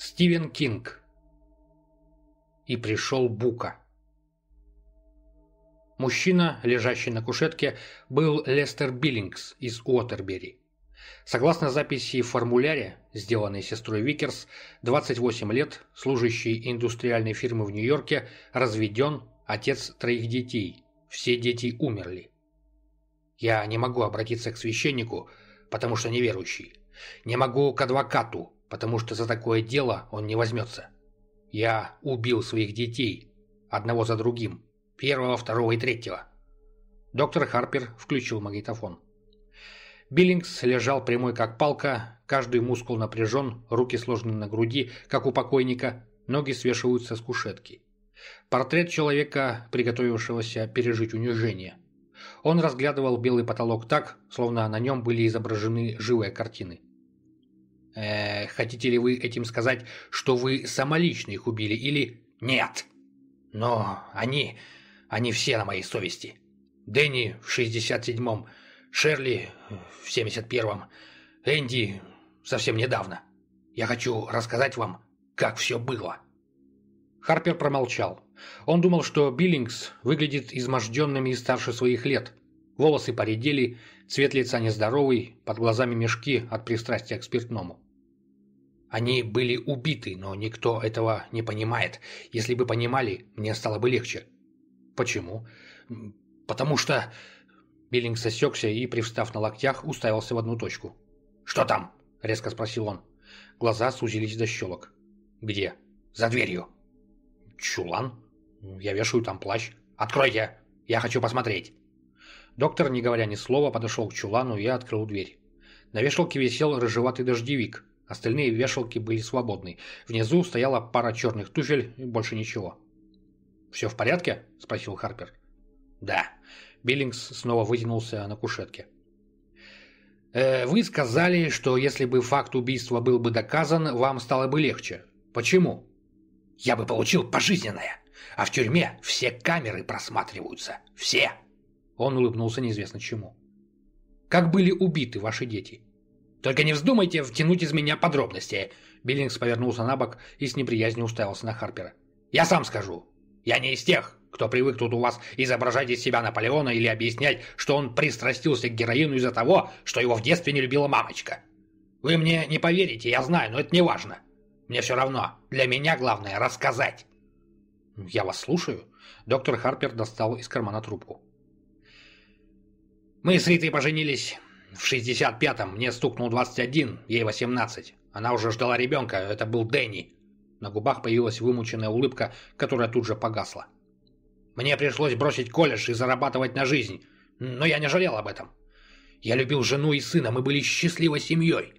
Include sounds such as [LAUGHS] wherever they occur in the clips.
Стивен Кинг. И пришел Бука. Мужчина, лежащий на кушетке, был Лестер Биллингс из Уотербери. Согласно записи в формуляре, сделанной сестрой Викерс, 28 лет, служащий индустриальной фирмы в Нью-Йорке, разведен, отец троих детей. Все дети умерли. Я не могу обратиться к священнику, потому что неверующий. Не могу к адвокату, потому что за такое дело он не возьмется. Я убил своих детей, одного за другим, первого, второго и третьего. Доктор Харпер включил магнитофон. Биллингс лежал прямой как палка, каждый мускул напряжен, руки сложены на груди, как у покойника, ноги свешиваются с кушетки. Портрет человека, приготовившегося пережить унижение. Он разглядывал белый потолок так, словно на нем были изображены живые картины. Э, хотите ли вы этим сказать, что вы самолично их убили или... Нет! Но они... Они все на моей совести. Дэнни в 67-м, Шерли в 71-м, Энди совсем недавно. Я хочу рассказать вам, как все было». Харпер промолчал. Он думал, что Биллингс выглядит изможденным и старше своих лет. Волосы поредели, цвет лица нездоровый, под глазами мешки от пристрастия к спиртному. Они были убиты, но никто этого не понимает. Если бы понимали, мне стало бы легче. Почему? Потому что... Биллинг сосекся и, привстав на локтях, уставился в одну точку. «Что там?» – резко спросил он. Глаза сузились до щелок. «Где?» «За дверью». «Чулан? Я вешаю там плащ. Откройте! Я хочу посмотреть!» Доктор, не говоря ни слова, подошел к чулану и открыл дверь. На вешалке висел рыжеватый дождевик, Остальные вешалки были свободны. Внизу стояла пара черных туфель и больше ничего. «Все в порядке?» – спросил Харпер. «Да». Биллингс снова вытянулся на кушетке. «Э, «Вы сказали, что если бы факт убийства был бы доказан, вам стало бы легче. Почему?» «Я бы получил пожизненное. А в тюрьме все камеры просматриваются. Все!» Он улыбнулся неизвестно чему. «Как были убиты ваши дети?» Только не вздумайте втянуть из меня подробности. Биллингс повернулся на бок и с неприязнью уставился на Харпера. Я сам скажу. Я не из тех, кто привык тут у вас изображать из себя Наполеона или объяснять, что он пристрастился к героину из-за того, что его в детстве не любила мамочка. Вы мне не поверите, я знаю, но это не важно. Мне все равно. Для меня главное рассказать. Я вас слушаю. Доктор Харпер достал из кармана трубку. Мы с Ритой поженились в 65-м мне стукнул 21, ей 18. Она уже ждала ребенка, это был Дэнни. На губах появилась вымученная улыбка, которая тут же погасла. Мне пришлось бросить колледж и зарабатывать на жизнь, но я не жалел об этом. Я любил жену и сына, мы были счастливой семьей.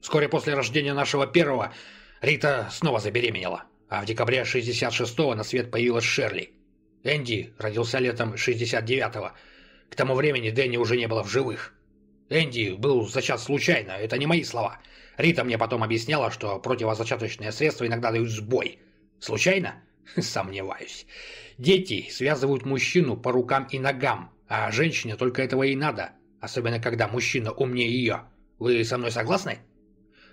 Вскоре после рождения нашего первого Рита снова забеременела, а в декабре 66-го на свет появилась Шерли. Энди родился летом 69-го. К тому времени Дэнни уже не было в живых. Энди был зачат случайно, это не мои слова. Рита мне потом объясняла, что противозачаточные средства иногда дают сбой. Случайно? [LAUGHS] Сомневаюсь. Дети связывают мужчину по рукам и ногам, а женщине только этого и надо, особенно когда мужчина умнее ее. Вы со мной согласны?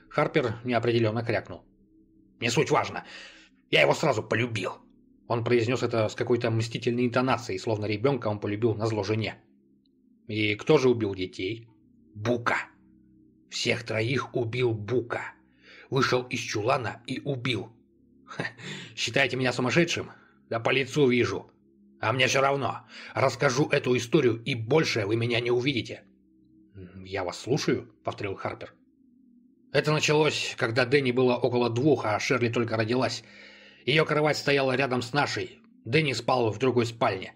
Харпер неопределенно крякнул. Не суть важно. Я его сразу полюбил. Он произнес это с какой-то мстительной интонацией, словно ребенка он полюбил на зло жене. И кто же убил детей? Бука. Всех троих убил Бука. Вышел из чулана и убил. Ха, считаете меня сумасшедшим? Да по лицу вижу. А мне все равно. Расскажу эту историю, и больше вы меня не увидите. «Я вас слушаю», — повторил Харпер. Это началось, когда Дэнни было около двух, а Шерли только родилась. Ее кровать стояла рядом с нашей. Дэнни спал в другой спальне.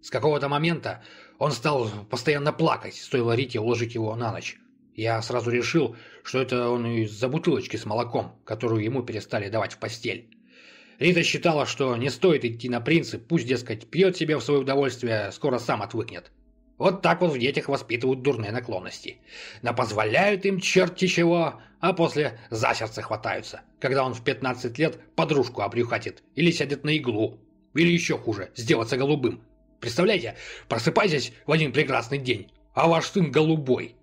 С какого-то момента он стал постоянно плакать, стоило Рите уложить его на ночь. Я сразу решил, что это он из-за бутылочки с молоком, которую ему перестали давать в постель. Рита считала, что не стоит идти на принцип, пусть, дескать, пьет себе в свое удовольствие, скоро сам отвыкнет. Вот так вот в детях воспитывают дурные наклонности. Да позволяют им черти чего, а после за сердце хватаются, когда он в 15 лет подружку обрюхатит или сядет на иглу, или еще хуже, сделаться голубым, Представляете, просыпайтесь в один прекрасный день, а ваш сын голубой.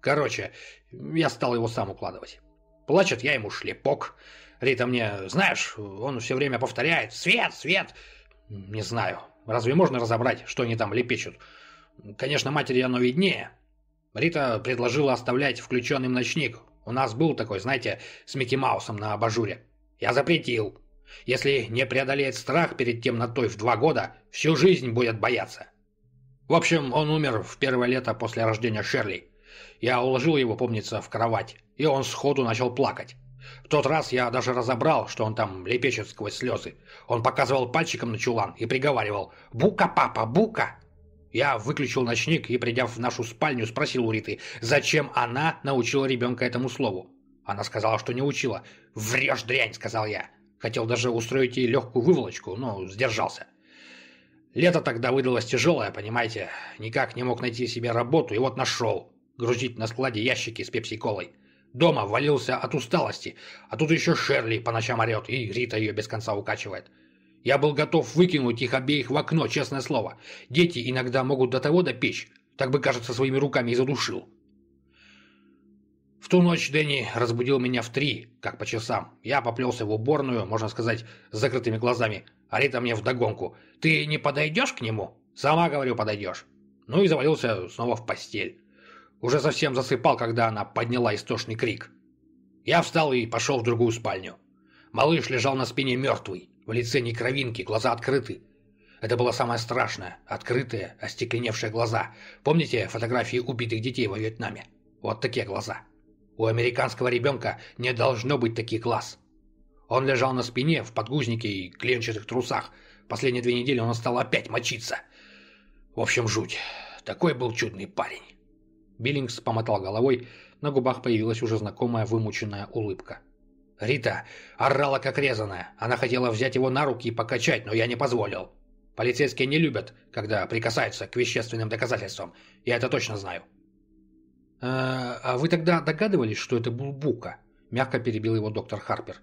Короче, я стал его сам укладывать. Плачет я ему шлепок. Рита мне, знаешь, он все время повторяет «Свет, свет!» Не знаю, разве можно разобрать, что они там лепечут? Конечно, матери оно виднее. Рита предложила оставлять включенным ночник. У нас был такой, знаете, с Микки Маусом на абажуре. Я запретил. Если не преодолеет страх перед темнотой в два года, всю жизнь будет бояться. В общем, он умер в первое лето после рождения Шерли. Я уложил его, помнится, в кровать, и он сходу начал плакать. В тот раз я даже разобрал, что он там лепечет сквозь слезы. Он показывал пальчиком на чулан и приговаривал «Бука, папа, бука!» Я выключил ночник и, придя в нашу спальню, спросил у Риты, зачем она научила ребенка этому слову. Она сказала, что не учила. «Врешь, дрянь!» — сказал я. Хотел даже устроить ей легкую выволочку, но сдержался. Лето тогда выдалось тяжелое, понимаете. Никак не мог найти себе работу, и вот нашел. Грузить на складе ящики с пепси-колой. Дома валился от усталости, а тут еще Шерли по ночам орет, и Рита ее без конца укачивает. Я был готов выкинуть их обеих в окно, честное слово. Дети иногда могут до того допечь, так бы, кажется, своими руками и задушил. В ту ночь Дэнни разбудил меня в три, как по часам. Я поплелся в уборную, можно сказать, с закрытыми глазами. А Рита мне вдогонку. «Ты не подойдешь к нему?» «Сама, говорю, подойдешь». Ну и завалился снова в постель. Уже совсем засыпал, когда она подняла истошный крик. Я встал и пошел в другую спальню. Малыш лежал на спине мертвый, в лице не кровинки, глаза открыты. Это было самое страшное, открытые, остекленевшие глаза. Помните фотографии убитых детей во Вьетнаме? Вот такие глаза. У американского ребенка не должно быть таких глаз. Он лежал на спине, в подгузнике и клеенчатых трусах. Последние две недели он стал опять мочиться. В общем, жуть. Такой был чудный парень. Биллингс помотал головой, на губах появилась уже знакомая вымученная улыбка. Рита орала как резаная. Она хотела взять его на руки и покачать, но я не позволил. Полицейские не любят, когда прикасаются к вещественным доказательствам. Я это точно знаю. Э, «А вы тогда догадывались, что это был Бука?» – мягко перебил его доктор Харпер.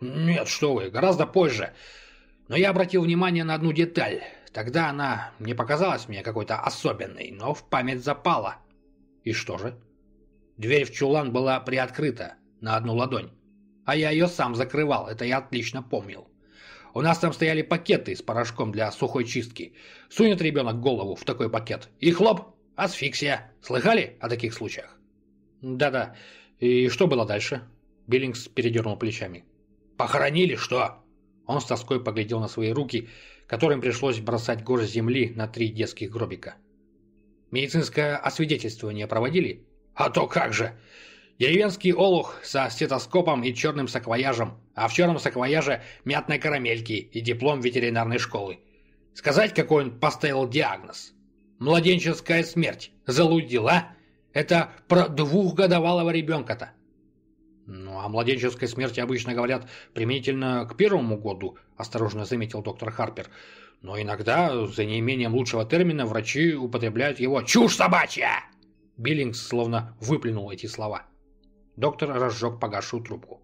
«Нет, что вы, гораздо позже. Но я обратил внимание на одну деталь. Тогда она не показалась мне какой-то особенной, но в память запала». «И что же?» Дверь в чулан была приоткрыта на одну ладонь. А я ее сам закрывал, это я отлично помнил. У нас там стояли пакеты с порошком для сухой чистки. Сунет ребенок голову в такой пакет и хлоп, Асфиксия. Слыхали о таких случаях? Да-да. И что было дальше? Биллингс передернул плечами. Похоронили что? Он с тоской поглядел на свои руки, которым пришлось бросать горсть земли на три детских гробика. Медицинское освидетельствование проводили? А то как же! Деревенский олух со стетоскопом и черным саквояжем, а в черном саквояже мятной карамельки и диплом ветеринарной школы. Сказать, какой он поставил диагноз? Младенческая смерть залудила? Это про двухгодовалого ребенка-то. Ну, о младенческой смерти обычно говорят применительно к первому году, осторожно заметил доктор Харпер. Но иногда, за неимением лучшего термина, врачи употребляют его «чушь собачья!» Биллингс словно выплюнул эти слова. Доктор разжег погашу трубку.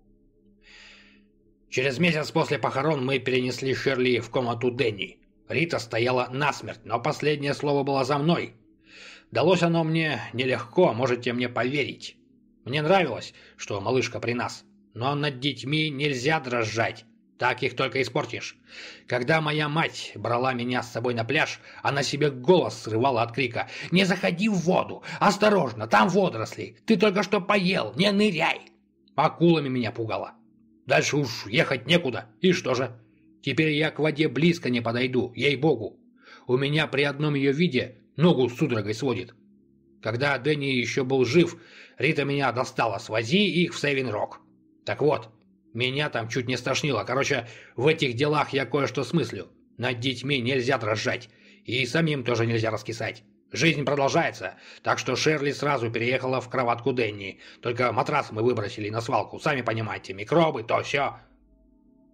Через месяц после похорон мы перенесли Шерли в комнату Дэнни. Рита стояла насмерть, но последнее слово было за мной. Далось оно мне нелегко, можете мне поверить. Мне нравилось, что малышка при нас. Но над детьми нельзя дрожать. Так их только испортишь. Когда моя мать брала меня с собой на пляж, она себе голос срывала от крика. «Не заходи в воду! Осторожно, там водоросли! Ты только что поел! Не ныряй!» Акулами меня пугала. Дальше уж ехать некуда. И что же? Теперь я к воде близко не подойду, ей-богу. У меня при одном ее виде ногу судорогой сводит. Когда Дэнни еще был жив, Рита меня достала, свози их в Севен-Рок. Так вот, меня там чуть не стошнило. Короче, в этих делах я кое-что смыслю. Над детьми нельзя дрожать. И самим тоже нельзя раскисать. Жизнь продолжается, так что Шерли сразу переехала в кроватку Дэнни. Только матрас мы выбросили на свалку, сами понимаете, микробы, то все.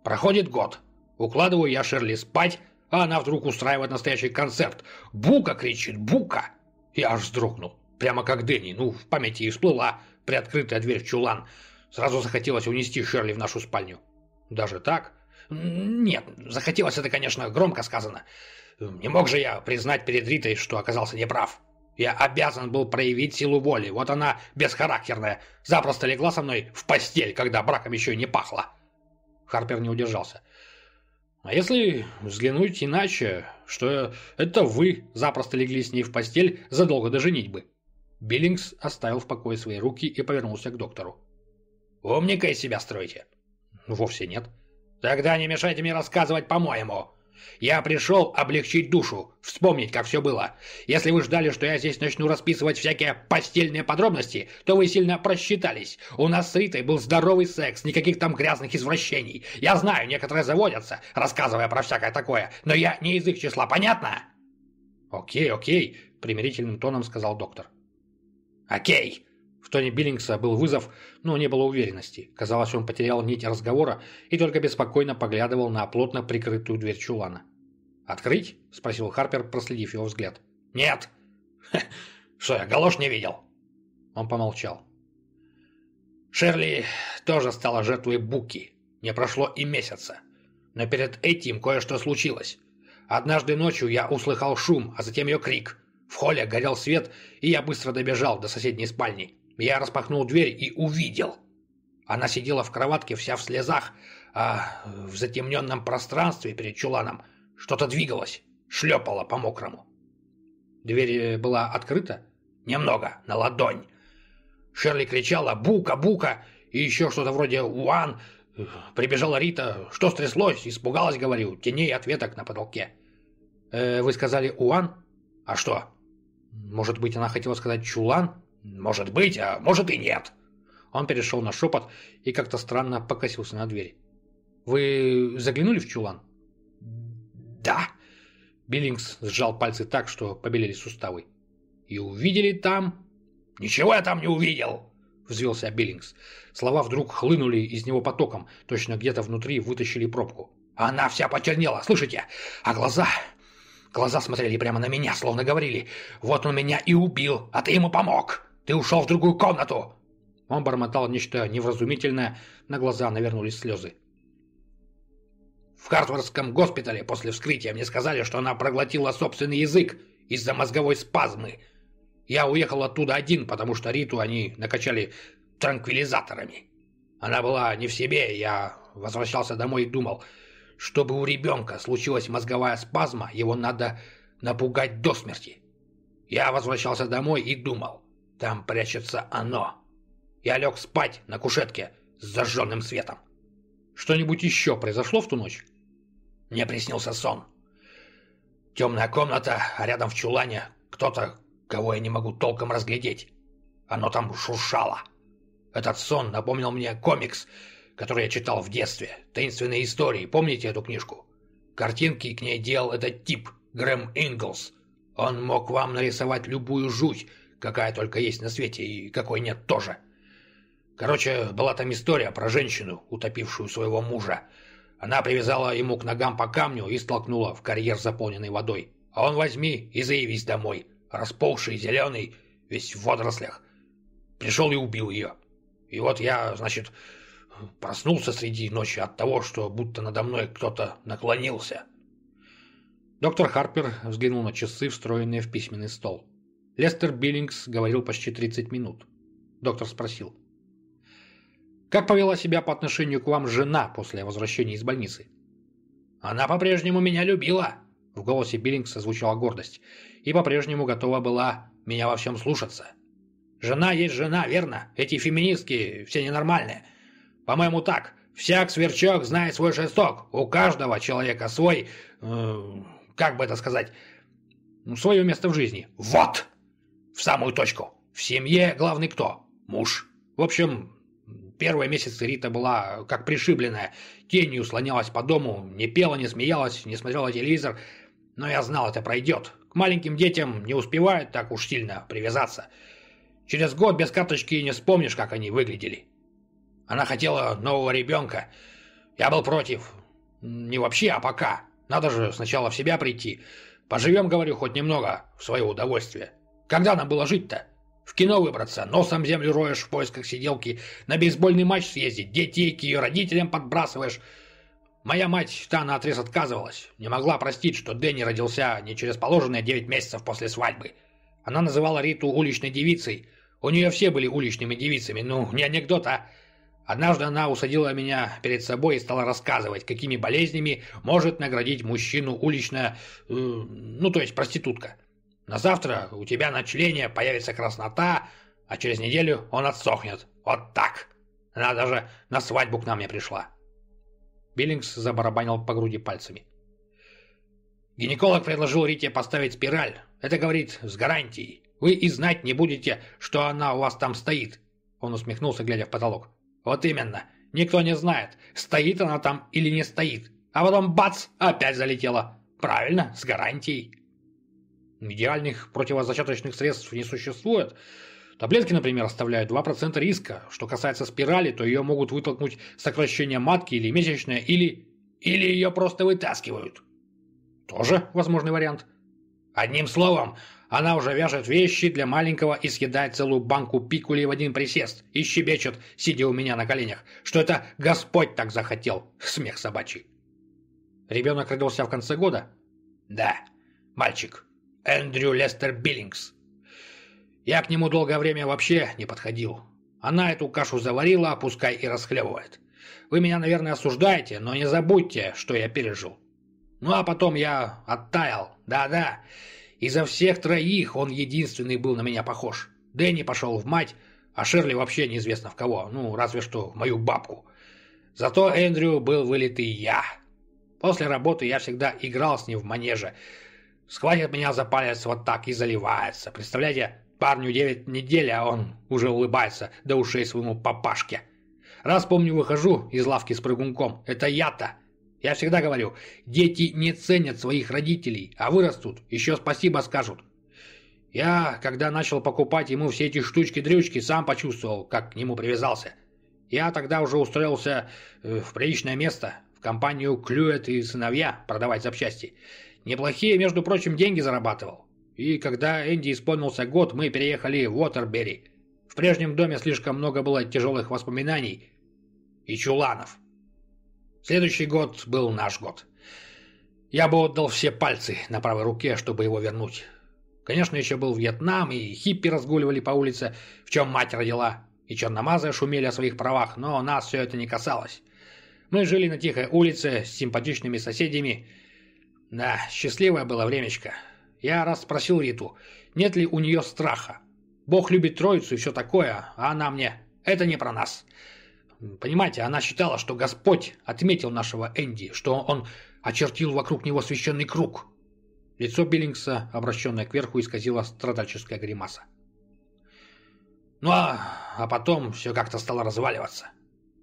Проходит год. Укладываю я Шерли спать, а она вдруг устраивает настоящий концерт. «Бука!» — кричит, «Бука!» Я аж вздрогнул. Прямо как Дэнни, ну, в памяти и всплыла приоткрытая дверь в чулан. Сразу захотелось унести Шерли в нашу спальню. Даже так? Нет, захотелось это, конечно, громко сказано. Не мог же я признать перед Ритой, что оказался неправ. Я обязан был проявить силу воли. Вот она, бесхарактерная, запросто легла со мной в постель, когда браком еще и не пахло. Харпер не удержался. А если взглянуть иначе, что это вы запросто легли с ней в постель задолго до женитьбы?» Биллингс оставил в покое свои руки и повернулся к доктору. «Умника из себя стройте!» «Вовсе нет». «Тогда не мешайте мне рассказывать по-моему!» Я пришел облегчить душу, вспомнить, как все было. Если вы ждали, что я здесь начну расписывать всякие постельные подробности, то вы сильно просчитались. У нас с Ритой был здоровый секс, никаких там грязных извращений. Я знаю, некоторые заводятся, рассказывая про всякое такое, но я не из их числа, понятно? Окей, окей, примирительным тоном сказал доктор. Окей, в тоне Биллингса был вызов, но не было уверенности. Казалось, он потерял нить разговора и только беспокойно поглядывал на плотно прикрытую дверь чулана. «Открыть?» – спросил Харпер, проследив его взгляд. «Нет!» [LAUGHS] «Что, я галош не видел?» Он помолчал. «Шерли тоже стала жертвой Буки. Не прошло и месяца. Но перед этим кое-что случилось. Однажды ночью я услыхал шум, а затем ее крик. В холле горел свет, и я быстро добежал до соседней спальни. Я распахнул дверь и увидел. Она сидела в кроватке вся в слезах, а в затемненном пространстве перед чуланом что-то двигалось, шлепало по мокрому. Дверь э, была открыта? Немного, на ладонь. Шерли кричала «Бука! Бука!» и еще что-то вроде «Уан!» Прибежала Рита. «Что стряслось?» Испугалась, говорю. Теней от веток на потолке. «Э, «Вы сказали «Уан»? А что?» «Может быть, она хотела сказать «Чулан»?» «Может быть, а может и нет». Он перешел на шепот и как-то странно покосился на дверь. «Вы заглянули в чулан?» «Да». Биллингс сжал пальцы так, что побелели суставы. «И увидели там...» «Ничего я там не увидел!» Взвелся Биллингс. Слова вдруг хлынули из него потоком, точно где-то внутри вытащили пробку. «Она вся почернела, слышите? А глаза...» Глаза смотрели прямо на меня, словно говорили «Вот он меня и убил, а ты ему помог!» Ты ушел в другую комнату!» Он бормотал нечто невразумительное, на глаза навернулись слезы. В Хартвардском госпитале после вскрытия мне сказали, что она проглотила собственный язык из-за мозговой спазмы. Я уехал оттуда один, потому что Риту они накачали транквилизаторами. Она была не в себе, я возвращался домой и думал, чтобы у ребенка случилась мозговая спазма, его надо напугать до смерти. Я возвращался домой и думал, там прячется оно. Я лег спать на кушетке с зажженным светом. Что-нибудь еще произошло в ту ночь? Мне приснился сон. Темная комната, а рядом в чулане кто-то, кого я не могу толком разглядеть. Оно там шуршало. Этот сон напомнил мне комикс, который я читал в детстве. «Таинственные истории». Помните эту книжку? Картинки к ней делал этот тип, Грэм Инглс. Он мог вам нарисовать любую жуть – какая только есть на свете и какой нет тоже. Короче, была там история про женщину, утопившую своего мужа. Она привязала ему к ногам по камню и столкнула в карьер, заполненный водой. А он возьми и заявись домой, расползший, зеленый, весь в водорослях. Пришел и убил ее. И вот я, значит, проснулся среди ночи от того, что будто надо мной кто-то наклонился. Доктор Харпер взглянул на часы, встроенные в письменный стол. Лестер Биллингс говорил почти 30 минут. Доктор спросил. «Как повела себя по отношению к вам жена после возвращения из больницы?» «Она по-прежнему меня любила!» В голосе Биллингса звучала гордость. «И по-прежнему готова была меня во всем слушаться. Жена есть жена, верно? Эти феминистки все ненормальные. По-моему, так. Всяк сверчок знает свой шесток. У каждого человека свой... Э, как бы это сказать? Ну, свое место в жизни. Вот!» В самую точку. В семье главный кто? Муж. В общем, первый месяц Рита была как пришибленная. Тенью слонялась по дому, не пела, не смеялась, не смотрела телевизор. Но я знал, это пройдет. К маленьким детям не успевает так уж сильно привязаться. Через год без карточки не вспомнишь, как они выглядели. Она хотела нового ребенка. Я был против. Не вообще, а пока. Надо же сначала в себя прийти. Поживем, говорю, хоть немного, в свое удовольствие. Когда нам было жить-то? В кино выбраться, носом землю роешь в поисках сиделки, на бейсбольный матч съездить, детей к ее родителям подбрасываешь. Моя мать та на отрез отказывалась, не могла простить, что Дэнни родился не через положенные 9 месяцев после свадьбы. Она называла Риту уличной девицей. У нее все были уличными девицами, ну, не анекдот, а... Однажды она усадила меня перед собой и стала рассказывать, какими болезнями может наградить мужчину уличная... Э, ну, то есть проститутка. На завтра у тебя на члене появится краснота, а через неделю он отсохнет. Вот так. Она даже на свадьбу к нам не пришла. Биллингс забарабанил по груди пальцами. Гинеколог предложил Рите поставить спираль. Это, говорит, с гарантией. Вы и знать не будете, что она у вас там стоит. Он усмехнулся, глядя в потолок. Вот именно. Никто не знает, стоит она там или не стоит. А потом бац, опять залетела. Правильно, с гарантией. Идеальных противозачаточных средств не существует. Таблетки, например, оставляют 2% риска. Что касается спирали, то ее могут вытолкнуть сокращение матки или месячное, или... Или ее просто вытаскивают. Тоже возможный вариант. Одним словом, она уже вяжет вещи для маленького и съедает целую банку пикули в один присест и щебечет, сидя у меня на коленях, что это Господь так захотел. Смех собачий. Ребенок родился в конце года? Да. Мальчик. Эндрю Лестер Биллингс. Я к нему долгое время вообще не подходил. Она эту кашу заварила, пускай и расхлебывает. Вы меня, наверное, осуждаете, но не забудьте, что я пережил. Ну а потом я оттаял. Да-да. Изо всех троих он единственный был на меня похож. Дэнни пошел в мать, а Шерли вообще неизвестно в кого. Ну, разве что в мою бабку. Зато Эндрю был вылитый я. После работы я всегда играл с ним в манеже – Схватит меня за палец вот так и заливается. Представляете, парню девять недель, а он уже улыбается до ушей своему папашке. Раз, помню, выхожу из лавки с прыгунком. Это я-то. Я всегда говорю, дети не ценят своих родителей, а вырастут, еще спасибо скажут. Я, когда начал покупать ему все эти штучки-дрючки, сам почувствовал, как к нему привязался. Я тогда уже устроился э, в приличное место, в компанию «Клюет и сыновья» продавать запчасти. Неплохие, между прочим, деньги зарабатывал. И когда Энди исполнился год, мы переехали в Уотербери. В прежнем доме слишком много было тяжелых воспоминаний и чуланов. Следующий год был наш год. Я бы отдал все пальцы на правой руке, чтобы его вернуть. Конечно, еще был Вьетнам, и хиппи разгуливали по улице, в чем мать родила, и черномазы шумели о своих правах, но нас все это не касалось. Мы жили на тихой улице с симпатичными соседями – да, счастливое было времечко. Я раз спросил Риту, нет ли у нее страха. Бог любит троицу и все такое, а она мне, это не про нас. Понимаете, она считала, что Господь отметил нашего Энди, что он очертил вокруг него священный круг. Лицо Биллингса, обращенное кверху, исказило страдальческая гримаса. Ну а, а потом все как-то стало разваливаться.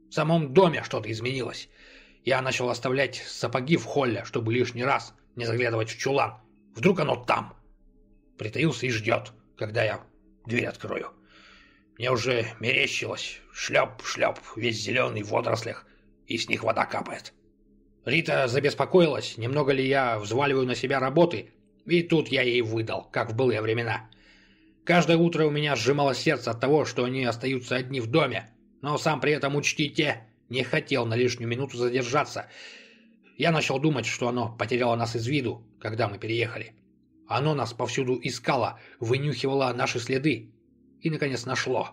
В самом доме что-то изменилось. Я начал оставлять сапоги в холле, чтобы лишний раз не заглядывать в чулан. Вдруг оно там. Притаился и ждет, когда я дверь открою. Мне уже мерещилось. Шлеп-шлеп, весь зеленый в водорослях, и с них вода капает. Рита забеспокоилась, немного ли я взваливаю на себя работы, и тут я ей выдал, как в былые времена. Каждое утро у меня сжималось сердце от того, что они остаются одни в доме, но сам при этом учтите, не хотел на лишнюю минуту задержаться. Я начал думать, что оно потеряло нас из виду, когда мы переехали. Оно нас повсюду искало, вынюхивало наши следы. И, наконец, нашло.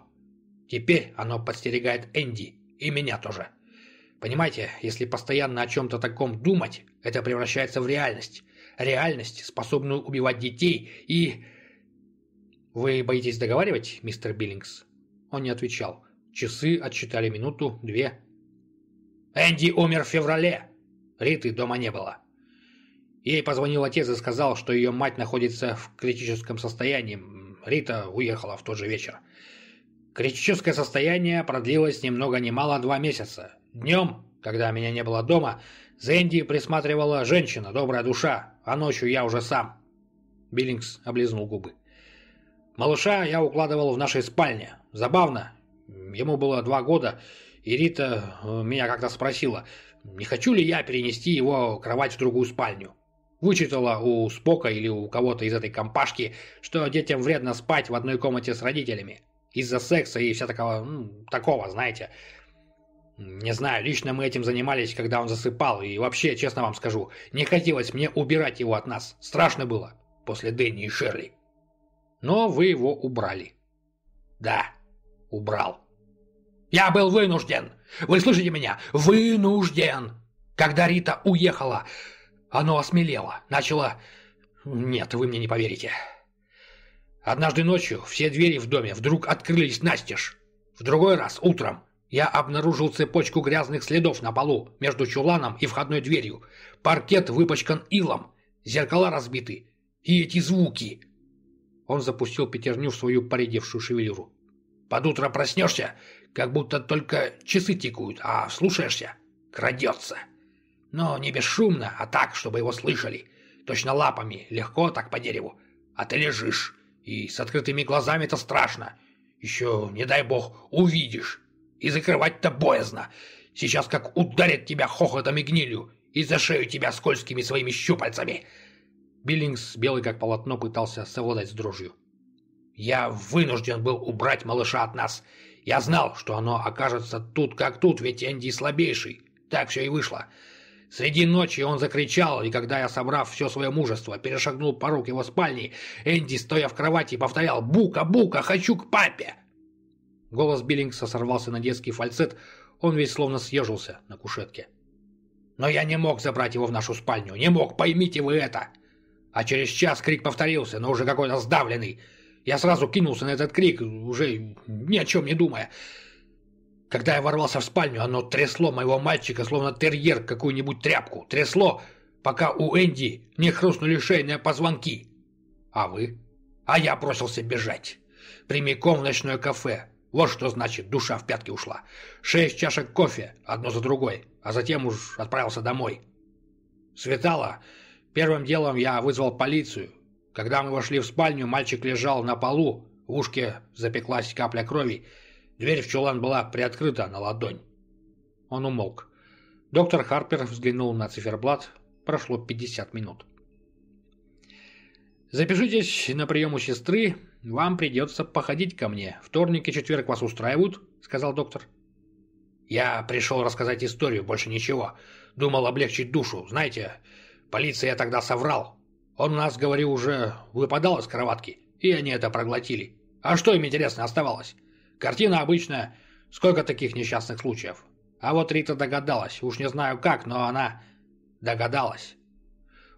Теперь оно подстерегает Энди. И меня тоже. Понимаете, если постоянно о чем-то таком думать, это превращается в реальность. Реальность, способную убивать детей и... «Вы боитесь договаривать, мистер Биллингс?» Он не отвечал. Часы отсчитали минуту, две, Энди умер в феврале. Риты дома не было. Ей позвонил отец и сказал, что ее мать находится в критическом состоянии. Рита уехала в тот же вечер. Критическое состояние продлилось ни много ни мало два месяца. Днем, когда меня не было дома, за Энди присматривала женщина, добрая душа, а ночью я уже сам. Биллингс облизнул губы. Малыша я укладывал в нашей спальне. Забавно. Ему было два года, и Рита э, меня как-то спросила, не хочу ли я перенести его кровать в другую спальню. Вычитала у Спока или у кого-то из этой компашки, что детям вредно спать в одной комнате с родителями. Из-за секса и вся такого, ну, такого, знаете. Не знаю, лично мы этим занимались, когда он засыпал, и вообще, честно вам скажу, не хотелось мне убирать его от нас. Страшно было. После Дэнни и Шерли. Но вы его убрали. Да, убрал. Я был вынужден. Вы слышите меня? Вынужден. Когда Рита уехала, оно осмелело, начало... Нет, вы мне не поверите. Однажды ночью все двери в доме вдруг открылись настежь. В другой раз, утром, я обнаружил цепочку грязных следов на полу между чуланом и входной дверью. Паркет выпачкан илом, зеркала разбиты. И эти звуки... Он запустил пятерню в свою поредевшую шевелюру. Под утро проснешься, как будто только часы тикают, а слушаешься — крадется. Но не бесшумно, а так, чтобы его слышали. Точно лапами, легко так по дереву. А ты лежишь, и с открытыми глазами это страшно. Еще, не дай бог, увидишь. И закрывать-то боязно. Сейчас как ударят тебя хохотом и гнилью, и за шею тебя скользкими своими щупальцами. Биллингс, белый как полотно, пытался совладать с дрожью. Я вынужден был убрать малыша от нас. Я знал, что оно окажется тут как тут, ведь Энди слабейший. Так все и вышло. Среди ночи он закричал, и когда я, собрав все свое мужество, перешагнул порог его спальни, Энди, стоя в кровати, повторял «Бука, Бука, хочу к папе!» Голос Биллингса сорвался на детский фальцет, он весь словно съежился на кушетке. «Но я не мог забрать его в нашу спальню, не мог, поймите вы это!» А через час крик повторился, но уже какой-то сдавленный – я сразу кинулся на этот крик, уже ни о чем не думая. Когда я ворвался в спальню, оно трясло моего мальчика, словно терьер какую-нибудь тряпку. Трясло, пока у Энди не хрустнули шейные позвонки. А вы? А я бросился бежать. Прямиком в ночное кафе. Вот что значит, душа в пятки ушла. Шесть чашек кофе, одно за другой, а затем уж отправился домой. Светало. Первым делом я вызвал полицию, когда мы вошли в спальню, мальчик лежал на полу, в ушке запеклась капля крови. Дверь в чулан была приоткрыта на ладонь. Он умолк. Доктор Харпер взглянул на циферблат. Прошло 50 минут. «Запишитесь на прием у сестры. Вам придется походить ко мне. Вторник и четверг вас устраивают», — сказал доктор. «Я пришел рассказать историю, больше ничего. Думал облегчить душу. Знаете, полиция тогда соврал. Он нас, говорю, уже выпадал из кроватки, и они это проглотили. А что им, интересно, оставалось? Картина обычная, сколько таких несчастных случаев. А вот Рита догадалась, уж не знаю как, но она догадалась.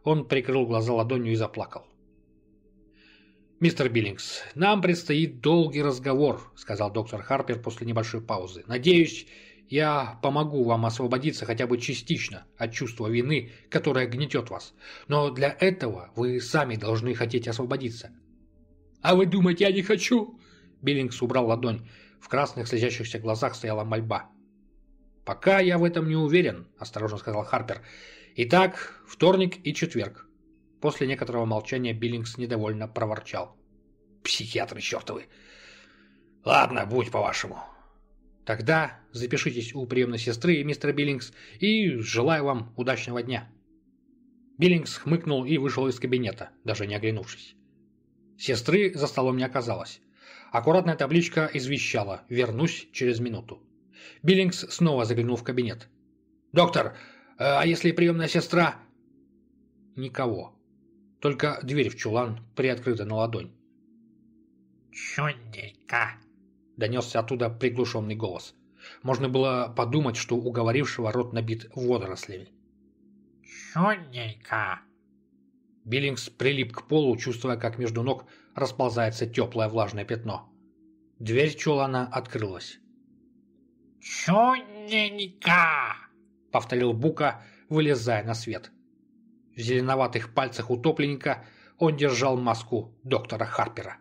Он прикрыл глаза ладонью и заплакал. «Мистер Биллингс, нам предстоит долгий разговор», — сказал доктор Харпер после небольшой паузы. «Надеюсь, я помогу вам освободиться хотя бы частично от чувства вины, которое гнетет вас. Но для этого вы сами должны хотеть освободиться. «А вы думаете, я не хочу?» Биллингс убрал ладонь. В красных слезящихся глазах стояла мольба. «Пока я в этом не уверен», – осторожно сказал Харпер. «Итак, вторник и четверг». После некоторого молчания Биллингс недовольно проворчал. «Психиатры чертовы!» «Ладно, будь по-вашему. Тогда запишитесь у приемной сестры мистер Биллингс и желаю вам удачного дня». Биллингс хмыкнул и вышел из кабинета, даже не оглянувшись. Сестры за столом не оказалось. Аккуратная табличка извещала «Вернусь через минуту». Биллингс снова заглянул в кабинет. «Доктор, э, а если приемная сестра?» «Никого. Только дверь в чулан приоткрыта на ладонь». «Чуделька!» донесся оттуда приглушенный голос. Можно было подумать, что уговорившего рот набит водорослями. «Чудненько!» Биллингс прилип к полу, чувствуя, как между ног расползается теплое влажное пятно. Дверь чулана открылась. «Чудненько!» — повторил Бука, вылезая на свет. В зеленоватых пальцах утопленника он держал маску доктора Харпера.